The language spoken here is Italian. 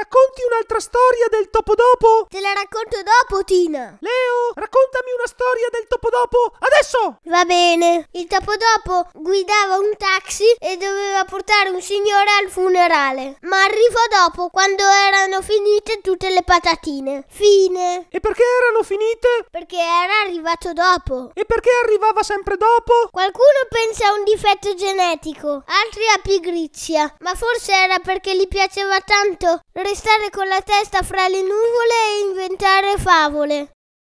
racconti un'altra storia del topo dopo? Te la racconto dopo, Tina. Leo, storia del topodopo adesso! Va bene. Il topodopo guidava un taxi e doveva portare un signore al funerale. Ma arrivò dopo, quando erano finite tutte le patatine. Fine. E perché erano finite? Perché era arrivato dopo. E perché arrivava sempre dopo? Qualcuno pensa a un difetto genetico, altri a pigrizia. Ma forse era perché gli piaceva tanto restare con la testa fra le nuvole e inventare favole.